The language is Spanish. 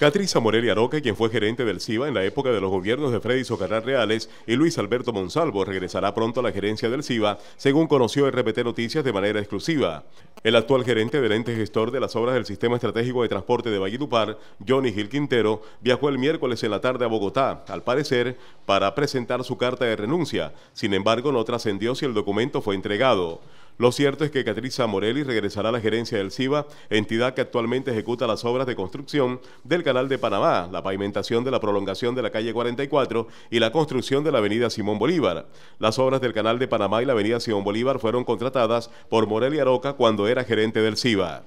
Catriz Morelia Roque, quien fue gerente del CIBA en la época de los gobiernos de Freddy Socarral Reales y Luis Alberto Monsalvo, regresará pronto a la gerencia del CIBA, según conoció RPT Noticias de manera exclusiva. El actual gerente del ente gestor de las obras del Sistema Estratégico de Transporte de Valledupar, Johnny Gil Quintero, viajó el miércoles en la tarde a Bogotá, al parecer, para presentar su carta de renuncia. Sin embargo, no trascendió si el documento fue entregado. Lo cierto es que Catriza Morelli regresará a la gerencia del CIBA, entidad que actualmente ejecuta las obras de construcción del Canal de Panamá, la pavimentación de la prolongación de la calle 44 y la construcción de la avenida Simón Bolívar. Las obras del Canal de Panamá y la avenida Simón Bolívar fueron contratadas por Morelli Aroca cuando era gerente del CIBA.